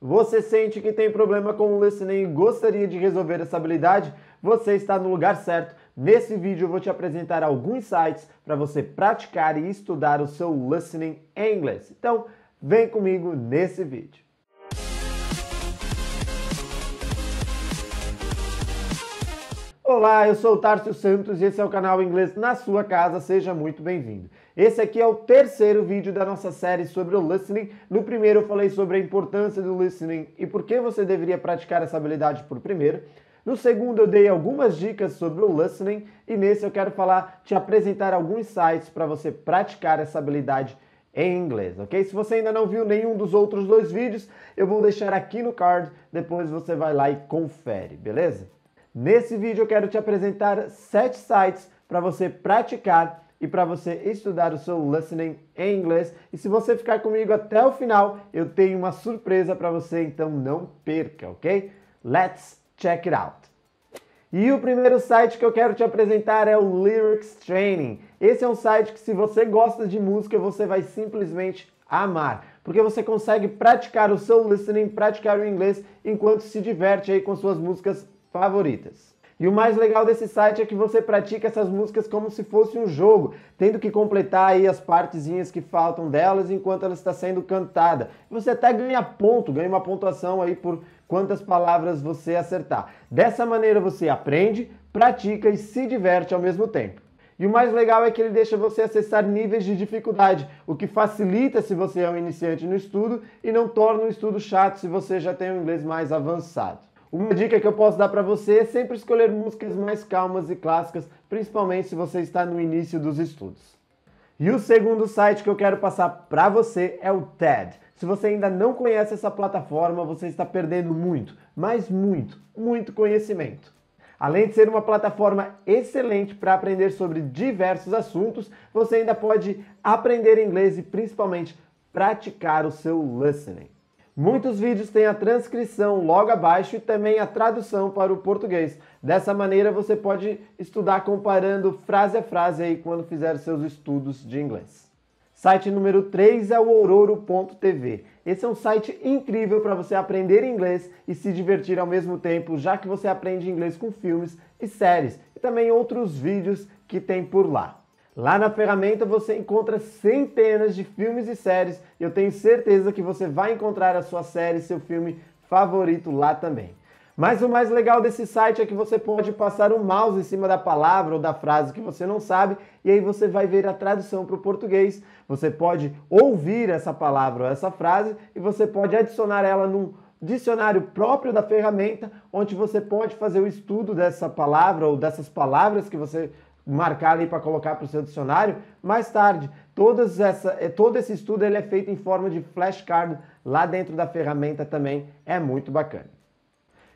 Você sente que tem problema com o listening e gostaria de resolver essa habilidade? Você está no lugar certo. Nesse vídeo eu vou te apresentar alguns sites para você praticar e estudar o seu listening em inglês. Então, vem comigo nesse vídeo. Olá, eu sou o Tárcio Santos e esse é o canal Inglês na Sua Casa. Seja muito bem-vindo. Esse aqui é o terceiro vídeo da nossa série sobre o listening. No primeiro eu falei sobre a importância do listening e por que você deveria praticar essa habilidade por primeiro. No segundo eu dei algumas dicas sobre o listening e nesse eu quero falar, te apresentar alguns sites para você praticar essa habilidade em inglês, ok? Se você ainda não viu nenhum dos outros dois vídeos, eu vou deixar aqui no card, depois você vai lá e confere, beleza? Nesse vídeo eu quero te apresentar sete sites para você praticar e para você estudar o seu listening em inglês. E se você ficar comigo até o final, eu tenho uma surpresa para você, então não perca, ok? Let's check it out. E o primeiro site que eu quero te apresentar é o Lyrics Training. Esse é um site que se você gosta de música, você vai simplesmente amar porque você consegue praticar o seu listening, praticar o inglês enquanto se diverte aí com suas músicas favoritas. E o mais legal desse site é que você pratica essas músicas como se fosse um jogo, tendo que completar aí as partezinhas que faltam delas enquanto ela está sendo cantada. Você até ganha ponto, ganha uma pontuação aí por quantas palavras você acertar. Dessa maneira você aprende, pratica e se diverte ao mesmo tempo. E o mais legal é que ele deixa você acessar níveis de dificuldade, o que facilita se você é um iniciante no estudo e não torna o estudo chato se você já tem um inglês mais avançado. Uma dica que eu posso dar para você é sempre escolher músicas mais calmas e clássicas, principalmente se você está no início dos estudos. E o segundo site que eu quero passar para você é o TED. Se você ainda não conhece essa plataforma, você está perdendo muito, mas muito, muito conhecimento. Além de ser uma plataforma excelente para aprender sobre diversos assuntos, você ainda pode aprender inglês e principalmente praticar o seu listening. Muitos vídeos têm a transcrição logo abaixo e também a tradução para o português. Dessa maneira você pode estudar comparando frase a frase aí quando fizer seus estudos de inglês. Site número 3 é o ouroro.tv. Esse é um site incrível para você aprender inglês e se divertir ao mesmo tempo, já que você aprende inglês com filmes e séries e também outros vídeos que tem por lá. Lá na ferramenta você encontra centenas de filmes e séries e eu tenho certeza que você vai encontrar a sua série, seu filme favorito lá também. Mas o mais legal desse site é que você pode passar o um mouse em cima da palavra ou da frase que você não sabe e aí você vai ver a tradução para o português. Você pode ouvir essa palavra ou essa frase e você pode adicionar ela num dicionário próprio da ferramenta, onde você pode fazer o estudo dessa palavra ou dessas palavras que você marcar ali para colocar para o seu dicionário mais tarde. Todas essa, eh, todo esse estudo ele é feito em forma de flashcard lá dentro da ferramenta também, é muito bacana.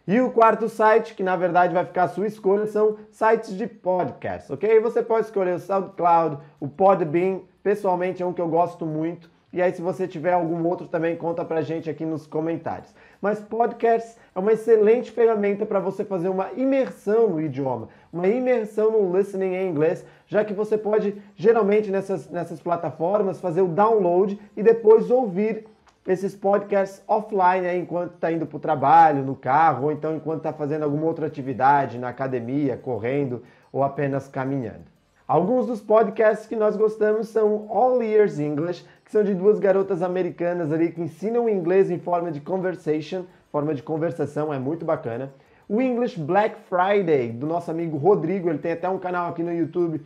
E o quarto site, que na verdade vai ficar a sua escolha, são sites de podcast, ok? Você pode escolher o SoundCloud, o Podbean, pessoalmente é um que eu gosto muito, e aí, se você tiver algum outro também, conta pra gente aqui nos comentários. Mas podcasts é uma excelente ferramenta para você fazer uma imersão no idioma, uma imersão no listening em inglês, já que você pode, geralmente nessas, nessas plataformas, fazer o download e depois ouvir esses podcasts offline, né, enquanto está indo para o trabalho, no carro, ou então enquanto está fazendo alguma outra atividade, na academia, correndo ou apenas caminhando. Alguns dos podcasts que nós gostamos são All Ears English, que são de duas garotas americanas ali que ensinam inglês em forma de conversation, forma de conversação, é muito bacana. O English Black Friday, do nosso amigo Rodrigo, ele tem até um canal aqui no YouTube,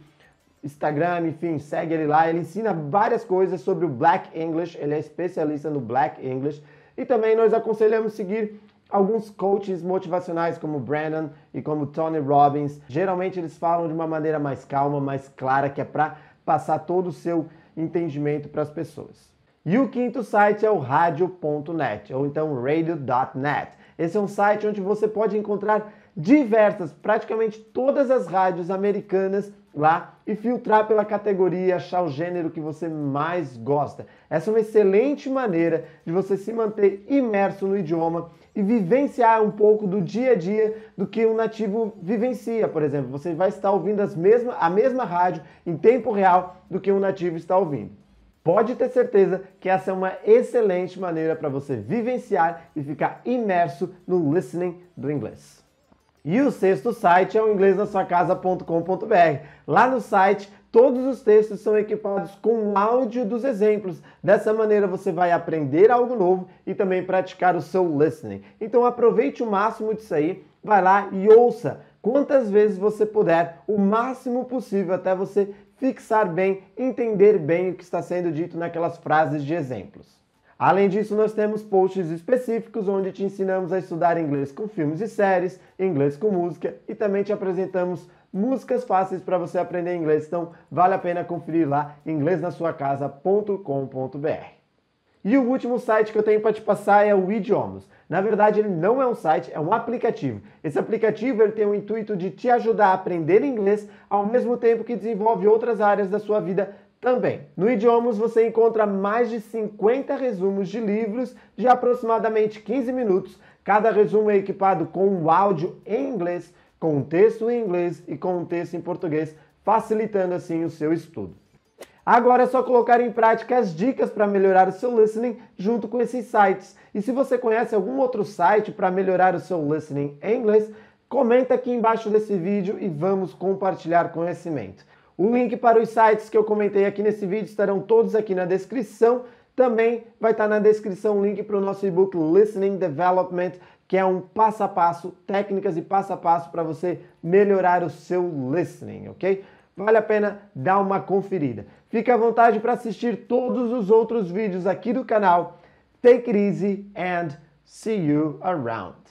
Instagram, enfim, segue ele lá. Ele ensina várias coisas sobre o Black English, ele é especialista no Black English. E também nós aconselhamos seguir Alguns coaches motivacionais, como Brandon e como Tony Robbins, geralmente eles falam de uma maneira mais calma, mais clara, que é para passar todo o seu entendimento para as pessoas. E o quinto site é o radio.net, ou então radio.net. Esse é um site onde você pode encontrar diversas, praticamente todas as rádios americanas lá e filtrar pela categoria achar o gênero que você mais gosta. Essa é uma excelente maneira de você se manter imerso no idioma e vivenciar um pouco do dia a dia do que um nativo vivencia, por exemplo. Você vai estar ouvindo as mesma, a mesma rádio em tempo real do que um nativo está ouvindo. Pode ter certeza que essa é uma excelente maneira para você vivenciar e ficar imerso no listening do inglês. E o sexto site é o inglesnasuacasa.com.br. Lá no site, todos os textos são equipados com o áudio dos exemplos. Dessa maneira você vai aprender algo novo e também praticar o seu listening. Então aproveite o máximo disso aí, vai lá e ouça quantas vezes você puder, o máximo possível até você fixar bem, entender bem o que está sendo dito naquelas frases de exemplos. Além disso, nós temos posts específicos onde te ensinamos a estudar inglês com filmes e séries, inglês com música e também te apresentamos músicas fáceis para você aprender inglês. Então, vale a pena conferir lá inglesnasuacasa.com.br. E o último site que eu tenho para te passar é o Idiomas. Na verdade, ele não é um site, é um aplicativo. Esse aplicativo ele tem o intuito de te ajudar a aprender inglês ao mesmo tempo que desenvolve outras áreas da sua vida também. No Idiomas você encontra mais de 50 resumos de livros de aproximadamente 15 minutos. Cada resumo é equipado com um áudio em inglês, com um texto em inglês e com um texto em português, facilitando assim o seu estudo. Agora é só colocar em prática as dicas para melhorar o seu listening junto com esses sites. E se você conhece algum outro site para melhorar o seu listening em inglês, comenta aqui embaixo desse vídeo e vamos compartilhar conhecimento. O link para os sites que eu comentei aqui nesse vídeo estarão todos aqui na descrição. Também vai estar na descrição o link para o nosso e-book Listening Development, que é um passo a passo, técnicas e passo a passo para você melhorar o seu listening, ok? Vale a pena dar uma conferida. Fique à vontade para assistir todos os outros vídeos aqui do canal. Take it easy and see you around.